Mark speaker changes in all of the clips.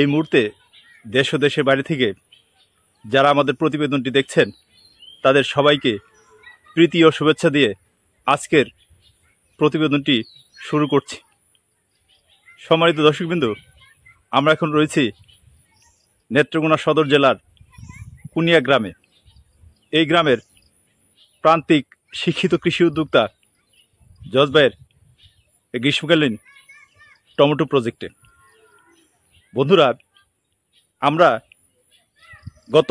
Speaker 1: এই মুহূর্তে দেশ ও দেশের বাইরে থেকে যারা আমাদের প্রতিবেদনটি দেখছেন তাদের সবাইকে প্রীতি ও শুভেচ্ছা দিয়ে আজকের প্রতিবেদনটি শুরু করছি সম্মানিত দর্শকবিন্দু আমরা এখন রয়েছি নেত্রকোনা সদর জেলার কুনিয়া গ্রামে এই গ্রামের প্রান্তিক শিক্ষিত কৃষি উদ্যোক্তা জজবাইয়ের গ্রীষ্মকালীন টমেটো প্রজেক্টে বন্ধুরা আমরা গত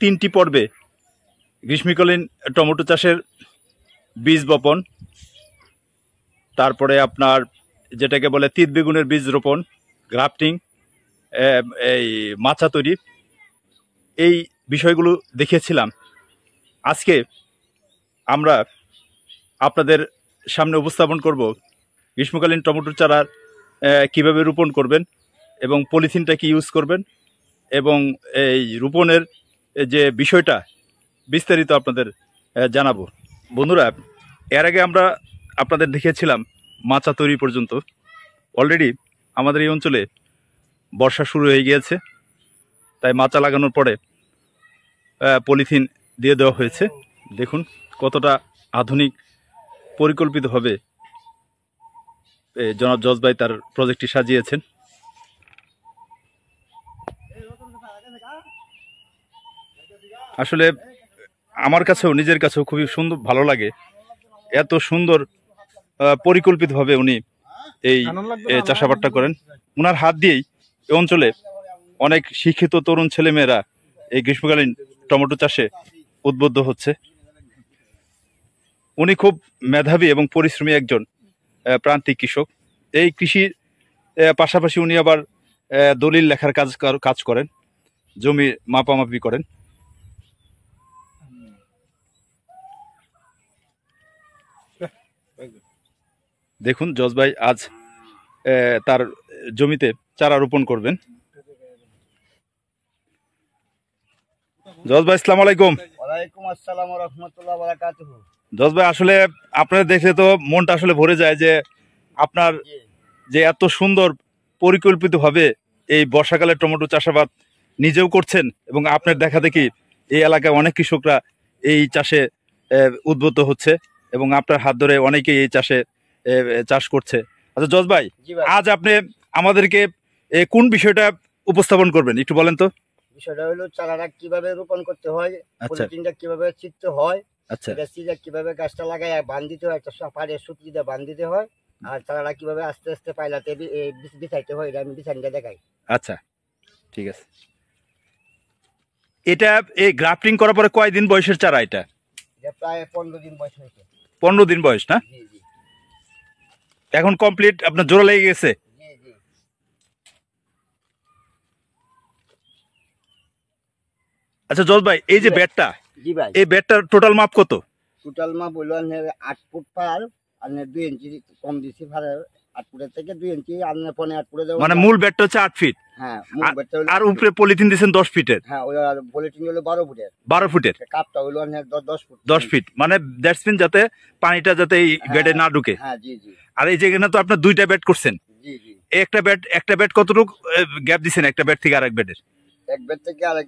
Speaker 1: তিনটি পর্বে গ্রীষ্মকালীন টমেটো চাষের বীজ বপন তারপরে আপনার যেটাকে বলে তিত বেগুনের বীজ রোপণ গ্রাফটিং এই মাছা তৈরি এই বিষয়গুলো দেখিয়েছিলাম আজকে আমরা আপনাদের সামনে উপস্থাপন করব গ্রীষ্মকালীন টমেটো চারার কিভাবে রোপণ করবেন এবং পলিথিনটা কি ইউজ করবেন এবং এই রোপণের যে বিষয়টা বিস্তারিত আপনাদের জানাবো বন্ধুরা এর আগে আমরা আপনাদের দেখেছিলাম মাচা তৈরি পর্যন্ত অলরেডি আমাদের এই অঞ্চলে বর্ষা শুরু হয়ে গিয়েছে তাই মাচা লাগানোর পরে পলিথিন দিয়ে দেওয়া হয়েছে দেখুন কতটা আধুনিক পরিকল্পিতভাবে জনাব জজবাই তার প্রজেক্টটি সাজিয়েছেন আসলে আমার কাছেও নিজের কাছেও খুবই সুন্দর ভালো লাগে এত সুন্দর পরিকল্পিতভাবে উনি এই চাষাবাদটা করেন ওনার হাত দিয়েই এ অঞ্চলে অনেক শিক্ষিত তরুণ ছেলেমেয়েরা এই গ্রীষ্মকালীন টমেটো চাষে উদ্বুদ্ধ হচ্ছে উনি খুব মেধাবী এবং পরিশ্রমী একজন প্রান্তিক কৃষক এই কৃষির পাশাপাশি উনি আবার দলিল লেখার কাজ কাজ করেন জমি মাপামাপি করেন দেখুন জজ ভাই আজ তার জমিতে চারা রোপণ করবেন জজ ভাই আসসালামু আলাইকুম ওয়ালাইকুম ভাই আসলে আপনার দেখে তো মনটা আসলে ভরে যায় যে আপনার যে এত সুন্দর পরিকল্পিতভাবে এই বর্ষাকালে টমেটো চাষাবাদ নিজেও করছেন এবং আপনার দেখা দেখি এই এলাকায় অনেক কৃষকরা এই চাষে উদ্বুদ্ধ হচ্ছে এবং আপনার হাত ধরে অনেকেই এই চাষে চাষ করছে আচ্ছা জজ ভাই আজ আপনি আমাদেরকে কোন বিষয়টা উপস্থাপন করবেন একটু বলেন তো
Speaker 2: বিষয়টা হলো চারাটা কিভাবে রোপণ করতে হয় আচ্ছা। কিভাবে চিনতে হয় আচ্ছা কিভাবে গাছটা লাগায় বান দিতে হয় একটা পাড়ে সুতলি দিয়ে বান দিতে হয় আর চারাটা কিভাবে আস্তে আস্তে পাইলাতে বিছাইতে হয় এটা আমি বিছানিটা দেখাই
Speaker 1: আচ্ছা ঠিক আছে এটা এই গ্রাফটিং করার পরে কয়দিন বয়সের চারা এটা
Speaker 2: প্রায় পনেরো দিন বয়স
Speaker 1: হয়েছে পনেরো দিন বয়স না এখন কমপ্লিট আপনার জোড়া লেগে গেছে আচ্ছা জল ভাই এই যে ব্যাটটা এই ব্যাটটার টোটাল মাপ কত
Speaker 2: টোটাল মাপ হইল আট ফুট পার আর দুই ইঞ্চি কম দিছি ভাড়া মানে মূল হচ্ছে আট ফিট হ্যাঁ বেডটা আর উপরে পলিথিন দশ হ্যাঁ পলিথিন বারো ফুটের বারো ফুটের কাপটা হলো দশ ফুট
Speaker 1: দশ ফিট মানে যাতে পানিটা যাতে এই হ্যাঁ, বেডে না ঢুকে হ্যাঁ, আর এই তো আপনার দুইটা করছেন একটা ব্যাট একটা কতটুকু গ্যাপ দিচ্ছেন একটা ব্যাট থেকে আরেক ব্যাটের
Speaker 2: এক থেকে আরেক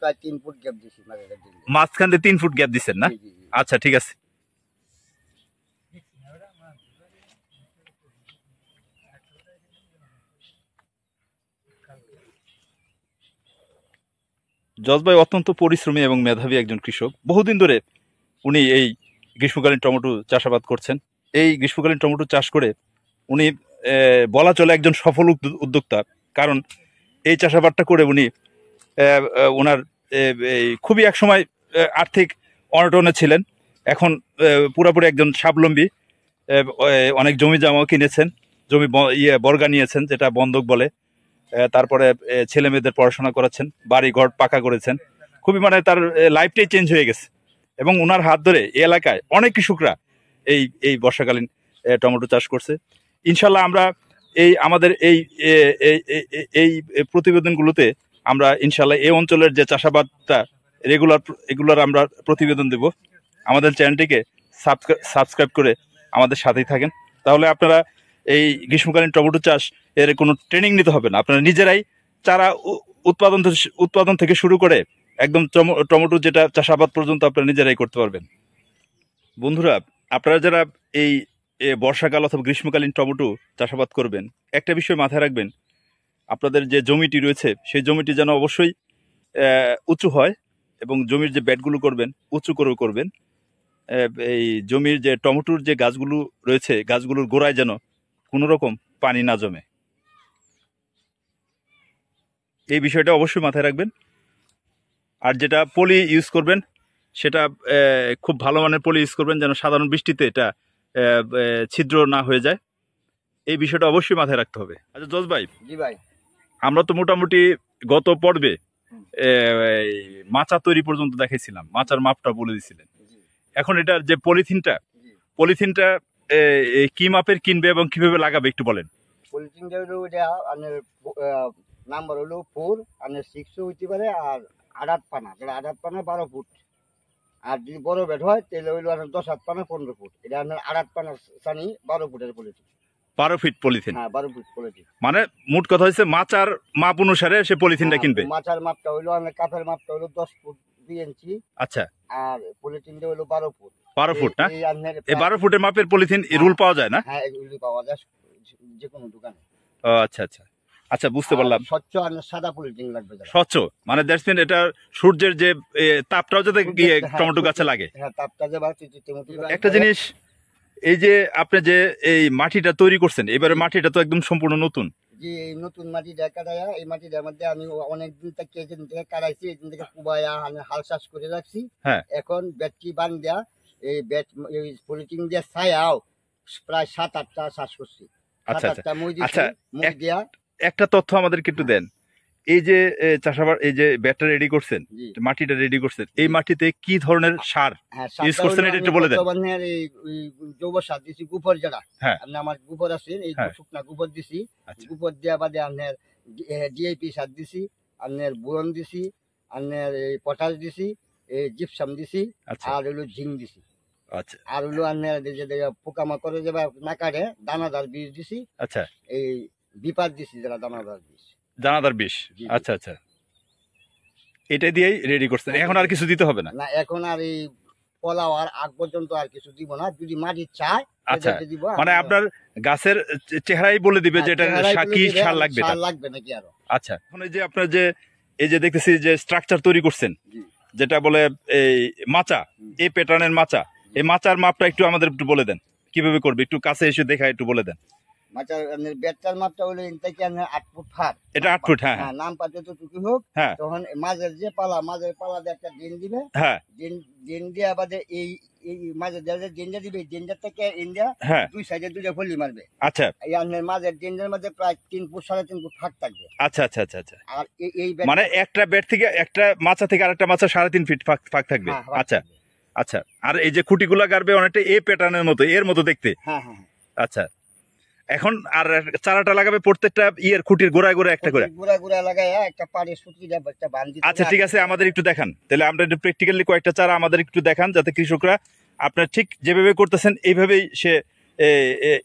Speaker 2: প্রায় তিন ফুট মানে
Speaker 1: মাঝখান দিয়ে তিন ফুট গ্যাপ দিচ্ছেন না আচ্ছা ঠিক আছে জজবাই অত্যন্ত পরিশ্রমী এবং মেধাবী একজন কৃষক বহুদিন ধরে উনি এই গ্রীষ্মকালীন টমেটো চাষাবাদ করছেন এই গ্রীষ্মকালীন টমেটো চাষ করে উনি বলা চলে একজন সফল উদ্যোক্তা কারণ এই চাষাবাদটা করে উনি ওনার খুবই একসময় আর্থিক অনটনে ছিলেন এখন পুরাপুরি একজন স্বাবলম্বী অনেক জমি জামাও কিনেছেন জমি ইয়ে বর্গা নিয়েছেন যেটা বন্ধক বলে তারপরে ছেলে মেয়েদের পড়াশোনা করাচ্ছেন বাড়ি ঘর পাকা করেছেন খুবই মানে তার লাইফটাই চেঞ্জ হয়ে গেছে এবং ওনার হাত ধরে এই এলাকায় অনেক কৃষকরা এই এই বর্ষাকালীন টমেটো চাষ করছে ইনশাল্লাহ আমরা এই আমাদের এই এই প্রতিবেদনগুলোতে আমরা ইনশাল্লাহ এই অঞ্চলের যে চাষাবাদটা রেগুলার রেগুলার আমরা প্রতিবেদন দেব আমাদের চ্যানেলটিকে সাবস্ক্রাইব করে আমাদের সাথেই থাকেন তাহলে আপনারা এই গ্রীষ্মকালীন টমেটো চাষ এর কোনো ট্রেনিং নিতে হবে না আপনারা নিজেরাই চারা উৎপাদন উৎপাদন থেকে শুরু করে একদম টমেটো যেটা চাষাবাদ পর্যন্ত আপনারা নিজেরাই করতে পারবেন বন্ধুরা আপনারা যারা এই বর্ষাকাল অথবা গ্রীষ্মকালীন টমেটো চাষাবাদ করবেন একটা বিষয় মাথায় রাখবেন আপনাদের যে জমিটি রয়েছে সেই জমিটি যেন অবশ্যই উঁচু হয় এবং জমির যে ব্যাটগুলো করবেন উঁচু করেও করবেন এই জমির যে টমেটোর যে গাছগুলো রয়েছে গাছগুলোর গোড়ায় যেন কোনো রকম পানি না জমে এই বিষয়টা অবশ্যই মাথায় রাখবেন আর যেটা পলি ইউজ করবেন সেটা খুব ভালো মানের পলি ইউজ করবেন যেন সাধারণ বৃষ্টিতে এটা ছিদ্র না হয়ে যায় এই বিষয়টা অবশ্যই মাথায় রাখতে হবে আচ্ছা জজ ভাই ভাই আমরা তো মোটামুটি গত পর্বে মাচা তৈরি পর্যন্ত দেখেছিলাম মাচার মাপটা বলে দিছিলেন এখন এটার যে পলিথিনটা পলিথিনটা কি মাপের কিনবে এবং কিভাবে লাগাবে একটু বলেন
Speaker 2: পলিথিন নাম্বার হলো ফোর আর সিক্স হইতে পারে আর আট আট পানা যেটা আট আট পানা বারো ফুট আর যদি বড় বেড হয় তাহলে হইলো আপনার দশ আট পানা পনেরো ফুট এটা আপনার আট পানা সানি বারো ফুটের পলিথিন
Speaker 1: বারো ফিট পলিথিন
Speaker 2: হ্যাঁ বারো ফিট পলিথিন
Speaker 1: মানে মোট কথা হচ্ছে মাচার মাপ অনুসারে সে পলিথিনটা হ্যাঁ, কিনবে
Speaker 2: মাচার মাপটা হইলো আপনার কাপের মাপটা হইলো দশ ফুট দুই ইঞ্চি আচ্ছা আর পলিথিনটা হলো বারো ফুট বারো ফুট না বারো ফুটের মাপের পলিথিন রুল পাওয়া যায় না হ্যাঁ, পাওয়া যায় যে কোনো দোকানে
Speaker 1: ও আচ্ছা আচ্ছা আচ্ছা বুঝতে পারলাম
Speaker 2: স্বচ্ছ আর সাদা পলিথিন লাগবে
Speaker 1: স্বচ্ছ মানে দেখছেন এটা সূর্যের যে তাপটাও যাতে হ্যাঁ, টমেটো গাছে লাগে
Speaker 2: হ্যাঁ, একটা জিনিস
Speaker 1: এই যে আপনি যে এই মাটিটা তৈরি করছেন এবারে মাটিটা তো একদম সম্পূর্ণ নতুন যে
Speaker 2: নতুন মাটি দেয় কাটাইয়া এই মাটি মধ্যে আমি অনেকদিন থেকে এখান থেকে কাটাইছি এখান থেকে কুবাইয়া হাল চাষ করে রাখছি হ্যাঁ। এখন ব্যাটারি বান দেয়া এই ব্যাট এই পলিথিন দিয়ে ছায়াও প্রায় সাত আটটা চাষ করছি আচ্ছা আচ্ছা, আচ্ছা
Speaker 1: একটা তথ্য আমাদেরকে একটু দেন এই যে চাষাবাদ এই যে ব্যাটটা রেডি করছেন মাটিটা রেডি করছেন এই মাটিতে কি ধরনের হ্যাঁ, সার ইউজ হ্যাঁ, করছেন এটা একটু বলে দেন
Speaker 2: জৈব সার দিছি গোবর যারা হ্যাঁ। আপনি আমার গোবর আছে এই শুকনা গোবর দিছি আচ্ছা। গোবর দেওয়া বাদে আপনার ডিএপি সার দিছি আপনার বোরন দিছি আপনার পটাশ দিছি এই জিপসাম দিছি আচ্ছা। আর হলো জিং দিছি আচ্ছা আর হলো আপনার যে পোকামাকড়ে যে না কাটে দানাদার বীজ দিছি আচ্ছা এই বিপার দিছি যারা দানাদার বীজ
Speaker 1: দানাদার বিষ আচ্ছা আচ্ছা এটা দিয়েই রেডি করছেন এখন আর কিছু দিতে হবে না
Speaker 2: না এখন আর এই পোলাও আর আগ পর্যন্ত আর কিছু দিব না যদি মাটি চায় আচ্ছা মানে
Speaker 1: আপনার গাছের চেহারাই বলে দিবে যে এটা কি সার লাগবে সার
Speaker 2: লাগবে নাকি আরো
Speaker 1: আচ্ছা মানে এই যে আপনার যে এই যে দেখতেছি যে স্ট্রাকচার তৈরি করছেন যেটা বলে এই মাচা এই প্যাটার্নের মাচা এই মাচার মাপটা একটু আমাদের একটু বলে দেন কিভাবে করবে একটু কাছে এসে দেখা একটু বলে দেন
Speaker 2: মাচার মানে বেড়টার মাপটা থেকে আট ফুট ফাট আট ফুট হ্যাঁ, হ্যাঁ নাম হ্যাঁ। তখন যে একটা ডিন হ্যাঁ। এই থেকে মারবে আচ্ছা এই প্রায় তিন ফুট সাড়ে তিন ফুট ফাঁক থাকবে
Speaker 1: আচ্ছা আচ্ছা আচ্ছা আচ্ছা
Speaker 2: আর এই মানে
Speaker 1: একটা বেড থেকে একটা মাছা থেকে আরেকটা মাছা সাড়ে তিন ফিট ফাঁক থাকবে আচ্ছা আচ্ছা আর এই যে গুলা গাড়বে অনেকটা এ প্যাটার্নের মতো এর মতো দেখতে আচ্ছা এখন আর চারাটা লাগাবে প্রত্যেকটা ইয়ের খুঁটির গোড়ায় গোড়ায় একটা করে
Speaker 2: গোড়া গোড়া লাগায় হ্যাঁ, একটা পাড়ে সুতি একটা বান্ধি আচ্ছা
Speaker 1: ঠিক আছে আমাদের একটু দেখান তাহলে আমরা একটু প্র্যাকটিক্যালি কয়েকটা চারা আমাদের একটু দেখান যাতে কৃষকরা আপনারা ঠিক যেভাবে করতেছেন এইভাবেই সে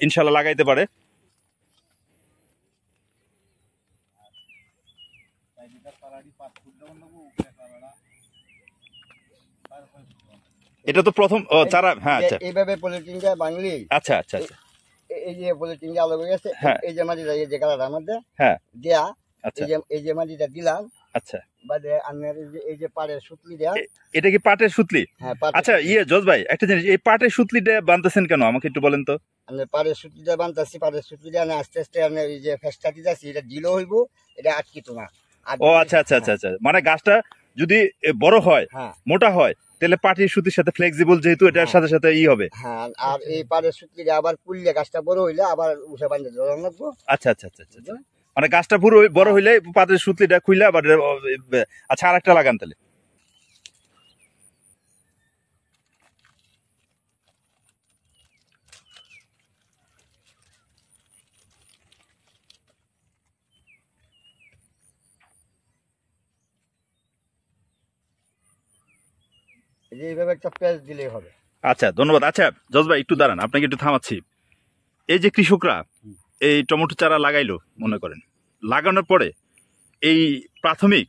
Speaker 1: ইনশাল্লাহ লাগাইতে পারে
Speaker 2: এটা তো প্রথম চারা হ্যাঁ আচ্ছা এইভাবে পলিটিনটা বাংলি আচ্ছা আচ্ছা আচ্ছা এই যে বলে তিনি আলো হয়ে গেছে হ্যাঁ। এই যে মাটিটা এই যে গালাটার মধ্যে হ্যাঁ দেয়া আচ্ছা। এই যে এই যে মাটিটা দিলাম আচ্ছা বাদে আনের এই যে পাটের সুতলি দেয়া
Speaker 1: এটা কি পাটের সুতলি হ্যাঁ আচ্ছা ইয়ে জজ ভাই একটা জিনিস এই পাটের সুতলিটা বানতেছেন কেন আমাকে একটু বলেন তো
Speaker 2: আমি পাটের সুতলিটা বানতাছি পাটের সুতলিটা আমি আস্তে আস্তে আমি এই যে ফেস্টা যাচ্ছি এটা দিলেও হইব এটা আটকিত না ও
Speaker 1: আচ্ছা আচ্ছা আচ্ছা আচ্ছা মানে গাছটা যদি বড় হয় হ্যাঁ। মোটা হয় তাহলে পাটির সুতির সাথে ফ্লেক্সিবল যেহেতু এটার হ্যাঁ। সাথে সাথে ই হবে
Speaker 2: হ্যাঁ আর এই পাটের সুতির আবার পুললে গাছটা বড় হইলে আবার উষা বান্ধে জল আচ্ছা আচ্ছা আচ্ছা আচ্ছা
Speaker 1: মানে গাছটা পুরো বড় হইলে পাটের সুতিটা খুইলে আবার আচ্ছা আর একটা লাগান তাহলে আচ্ছা ধন্যবাদ আচ্ছা জজ ভাই একটু দাঁড়ান আপনাকে একটু থামাচ্ছি এই যে কৃষকরা এই টমেটো চারা লাগাইলো মনে করেন লাগানোর পরে এই প্রাথমিক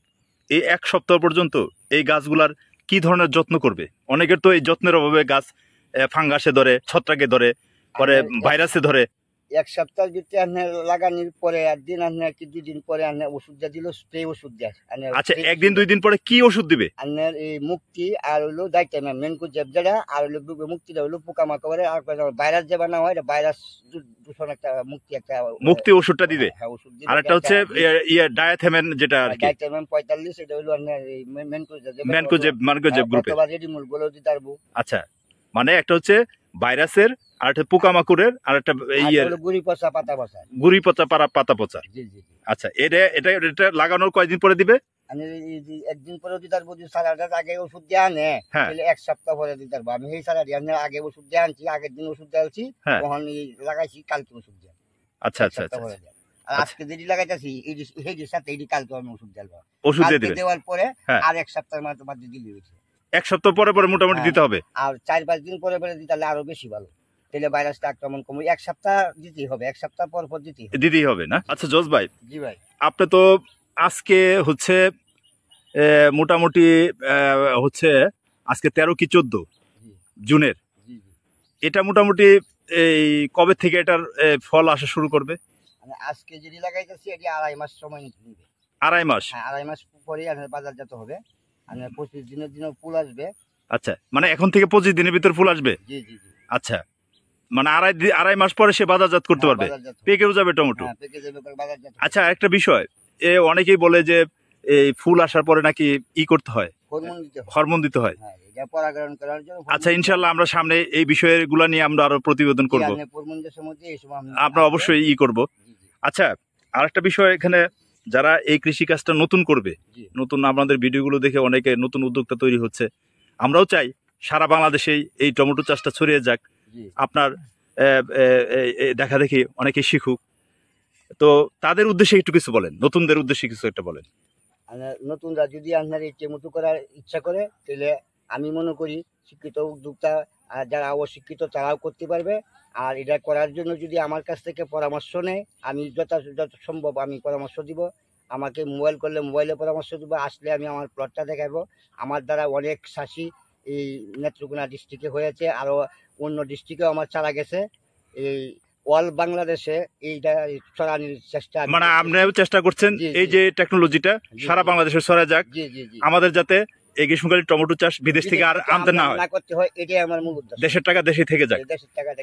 Speaker 1: এই এক সপ্তাহ পর্যন্ত এই গাছগুলার কি ধরনের যত্ন করবে অনেকের তো এই যত্নের অভাবে গাছ ফাঙ্গাসে ধরে ছত্রাকে ধরে পরে হ্যাঁ, হ্যাঁ। ভাইরাসে ধরে
Speaker 2: এক সপ্তাহ যদি আনে লাগানির পরে আর দিন আনে কি দুই দিন পরে আনে ওষুধ দিয়ে দিল স্প্রে ওষুধ দেয় আনে আচ্ছা একদিন
Speaker 1: দুই দিন পরে কি ওষুধ দিবে
Speaker 2: আনে এই মুক্তি আর হলো দায়িত্ব না মেনকু জড়া আর হলো মুক্তি হলো পোকা মাকড়ে আর ভাইরাস যে বানা হয় ভাইরাস দূষণ একটা মুক্তি একটা মুক্তি ওষুধটা দিবে হ্যাঁ ওষুধ
Speaker 1: দিবে আর একটা হচ্ছে ইয়া ডায়াথেমেন যেটা আর কি
Speaker 2: ডায়াথেমেন 45 এটা হলো আনের মেনকু জেব কো জেব মার্গো জেব গ্রুপে অথবা রেডিমুল গুলো দিতে পারবো
Speaker 1: আচ্ছা মানে একটা হচ্ছে ভাইরাসের আর একটা পোকামাকুরের আর একটা ইয়ে
Speaker 2: গুড়ি পচা পাতা পচা
Speaker 1: গুড়ি পচা পারা পাতা পচা আচ্ছা এটা এটা এটা লাগানোর কয়দিন পরে দিবে
Speaker 2: আমি একদিন পরে দিতে পারবো যদি আগে ওষুধ দিয়ে আনে হ্যাঁ। তাহলে এক সপ্তাহ পরে দিতে পারবো আমি সেই সারাটি আমি আগে ওষুধ দিয়ে আনছি আগের দিন ওষুধ দিয়ে হ্যাঁ। তখন লাগাইছি কালকে ওষুধ দিয়ে
Speaker 1: আচ্ছা আচ্ছা, আচ্ছা, আচ্ছা।
Speaker 2: আর আজকে যেটি লাগাইতেছি এই যে সাথে এটি কালকে আমি ওষুধ দেবো ওষুধ দিয়ে দেওয়ার পরে হ্যাঁ। আর এক সপ্তাহের মাঝে মাঝে দিলে হয়েছে
Speaker 1: এক সপ্তাহ পরে পরে মোটামুটি দিতে হবে
Speaker 2: আর চার পাঁচ দিন পরে পরে দিতে আরো বেশি ভালো তাহলে ভাইরাসটা আক্রমণ কমবে এক সপ্তাহ দিতেই হবে এক সপ্তাহ পর পর দিতেই হবে
Speaker 1: দিতেই হবে না আচ্ছা জজ ভাই জি ভাই আপনি তো আজকে হচ্ছে মোটামুটি হচ্ছে আজকে তেরো কি চোদ্দ জুনের এটা মোটামুটি এই কবে থেকে এটার ফল আসা শুরু করবে
Speaker 2: আজকে যদি লাগাইতেছি এটি আড়াই মাস সময় নিবে আড়াই মাস হ্যাঁ, আড়াই মাস পরে বাজারজাত হবে পঁচিশ দিনের দিনে ফুল আসবে
Speaker 1: আচ্ছা মানে এখন থেকে পঁচিশ দিনের ভিতর ফুল আসবে জি জি আচ্ছা মানে আড়াই আড়াই মাস পরে সে বাজারজাত করতে হ্যাঁ, পারবে পেকেও যাবে টমেটো হ্যাঁ, আচ্ছা একটা বিষয় এ অনেকেই বলে যে এই ফুল আসার পরে নাকি ই করতে হয় হরমোন দিতে হয়
Speaker 2: হ্যাঁ,
Speaker 1: আচ্ছা ইনশাল্লাহ আমরা সামনে এই বিষয়গুলো নিয়ে আমরা আরো প্রতিবেদন করব আমরা অবশ্যই ই করব আচ্ছা আর একটা বিষয় এখানে যারা এই কৃষি কাজটা নতুন করবে নতুন আপনাদের ভিডিওগুলো দেখে অনেকে নতুন উদ্যোক্তা তৈরি হচ্ছে আমরাও চাই সারা বাংলাদেশেই এই টমেটো চাষটা ছড়িয়ে যাক আপনার দেখা দেখি অনেকে শিখুক তো তাদের উদ্দেশ্যে একটু কিছু বলেন নতুনদের উদ্দেশ্যে কিছু একটা বলেন
Speaker 2: নতুনরা যদি আপনার ইচ্ছে মতো করার ইচ্ছা করে তাহলে আমি মনে করি শিক্ষিত উদ্যোক্তা আর যারা অশিক্ষিত তারাও করতে পারবে আর এটা করার জন্য যদি আমার কাছ থেকে পরামর্শ নেয় আমি যথাযথ সম্ভব আমি পরামর্শ দিব আমাকে মোবাইল করলে মোবাইলে পরামর্শ দেবো আসলে আমি আমার প্লটটা দেখাবো আমার দ্বারা অনেক চাষি এই নেত্রকোনা ডিস্ট্রিক্টে হয়েছে আরও অন্য ডিস্ট্রিক্টেও আমার চারা গেছে এই অল বাংলাদেশে এইটা ছড়ানোর চেষ্টা মানে আপনিও
Speaker 1: চেষ্টা করছেন এই যে টেকনোলজিটা সারা বাংলাদেশে ছড়া যাক আমাদের যাতে এই গ্রীষ্মকালীন টমেটো চাষ বিদেশ থেকে আর আনতে না হয়
Speaker 2: হয় এটাই আমার মূল উদ্দেশ্য
Speaker 1: দেশের টাকা দেশে থেকে যাক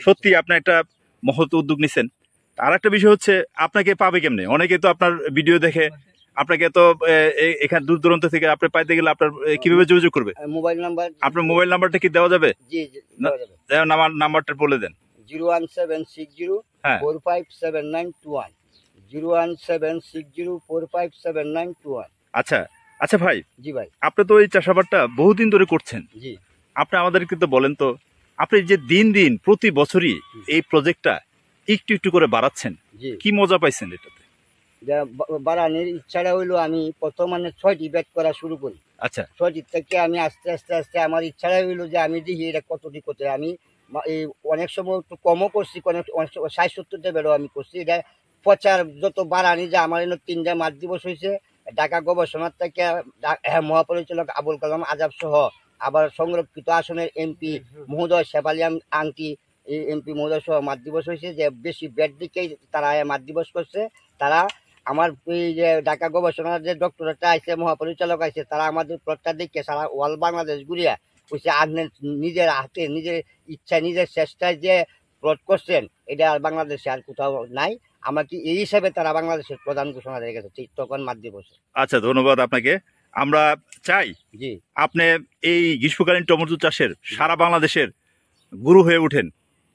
Speaker 1: সত্যি আপনি একটা মহৎ উদ্যোগ নিছেন আর একটা বিষয় হচ্ছে আপনাকে পাবে কেমনে অনেকে তো আপনার ভিডিও দেখে আপনাকে তো এখানে দূর দূরান্ত থেকে আপনি পাইতে গেলে আপনার কিভাবে যোগাযোগ করবে মোবাইল নাম্বার আপনার মোবাইল নাম্বারটা কি দেওয়া যাবে আমার নাম্বারটা বলে দেন
Speaker 2: zero one seven six zero হ্যাঁ। Four five seven nine two one zero one seven six zero four five seven nine two one
Speaker 1: আচ্ছা আচ্ছা ভাই জি ভাই আপনি তো এই চাষাবাদটা বহুদিন ধরে করছেন জি আপনি আমাদের কিন্তু বলেন তো আপনি যে দিন দিন প্রতি বছরই এই প্রজেক্টটা একটু একটু করে বাড়াচ্ছেন কি মজা পাইছেন এটা
Speaker 2: বাড়ানোর ইচ্ছাটা হইলো আমি প্রথম মানে ছয়টি ব্যাট করা শুরু করি আচ্ছা ছয়টি থেকে আমি আস্তে আস্তে আস্তে আমার ইচ্ছাটা হইলো যে আমি দেখি এটা কতটি করতে আমি এই অনেক সময় একটু কমও করছি অনেক অনেক ষাট সত্তরটা ব্যাটও আমি করছি এটা প্রচার যত বাড়ানি যে আমার এনে তিনটা মাঠ দিবস হয়েছে ঢাকা গবেষণার থেকে হ্যাঁ, মহাপরিচালক আবুল কালাম আজাব সহ আবার সংরক্ষিত আসনের এমপি মহোদয় শেফালিয়াম আংটি এমপি মহোদয় সহ দিবস হয়েছে যে বেশি ব্যাট দিকেই তারা দিবস করছে তারা আমার এই যে ঢাকা গবেষণার যে ডক্টর একটা আছে মহাপরিচালক আছে তারা আমাদের প্রত্যেকটা দেখে সারা ওয়ার্ল্ড বাংলাদেশ ঘুরিয়া কইছে আপনি নিজের হাতে নিজের ইচ্ছা নিজের চেষ্টায় যে প্লট করছেন এটা আর বাংলাদেশে আর কোথাও নাই আমাকে এই হিসাবে তারা বাংলাদেশের প্রধান ঘোষণা দিয়ে গেছে তখন মাত দিবসে
Speaker 1: আচ্ছা ধন্যবাদ আপনাকে আমরা চাই জি আপনি এই গ্রীষ্মকালীন টমেটো চাষের সারা বাংলাদেশের গুরু হয়ে ওঠেন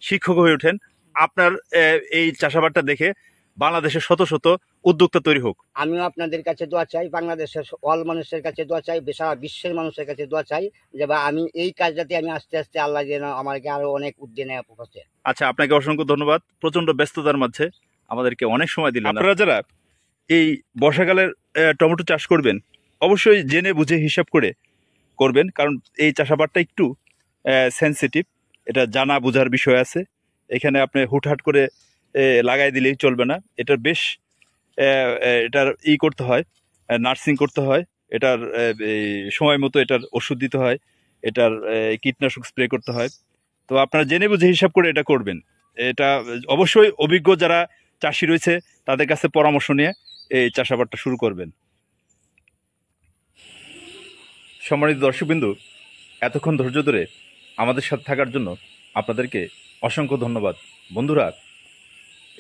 Speaker 1: শিক্ষক হয়ে ওঠেন আপনার এই চাষাবাদটা দেখে বাংলাদেশের শত শত উদ্যোক্তা তৈরি হোক
Speaker 2: আমিও আপনাদের কাছে দোয়া চাই বাংলাদেশের অল মানুষের কাছে দোয়া চাই সারা বিশ্বের মানুষের কাছে দোয়া চাই যে বা আমি এই কাজটাতে আমি আস্তে আস্তে আল্লাহ যেন আমাকে আরো অনেক উদ্দিনে পৌঁছে
Speaker 1: আচ্ছা আপনাকে অসংখ্য ধন্যবাদ প্রচন্ড ব্যস্ততার মাঝে আমাদেরকে অনেক সময় দিলেন আপনারা যারা এই বর্ষাকালের টমেটো চাষ করবেন অবশ্যই জেনে বুঝে হিসাব করে করবেন কারণ এই চাষাবাদটা একটু সেন্সিটিভ এটা জানা বোঝার বিষয় আছে এখানে আপনি হুটহাট করে লাগাই দিলেই চলবে না এটার বেশ এটার ই করতে হয় নার্সিং করতে হয় এটার সময় মতো এটার ওষুধ দিতে হয় এটার কীটনাশক স্প্রে করতে হয় তো আপনারা জেনে বুঝে হিসাব করে এটা করবেন এটা অবশ্যই অভিজ্ঞ যারা চাষি রয়েছে তাদের কাছে পরামর্শ নিয়ে এই চাষাবাদটা শুরু করবেন সম্মানিত দর্শকবিন্দু এতক্ষণ ধৈর্য ধরে আমাদের সাথে থাকার জন্য আপনাদেরকে অসংখ্য ধন্যবাদ বন্ধুরা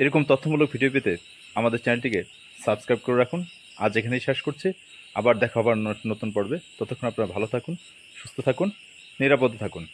Speaker 1: এরকম তথ্যমূলক ভিডিও পেতে আমাদের চ্যানেলটিকে সাবস্ক্রাইব করে রাখুন আজ এখানেই শেষ করছে আবার দেখা হবার নতুন পর্বে ততক্ষণ আপনারা ভালো থাকুন সুস্থ থাকুন নিরাপদে থাকুন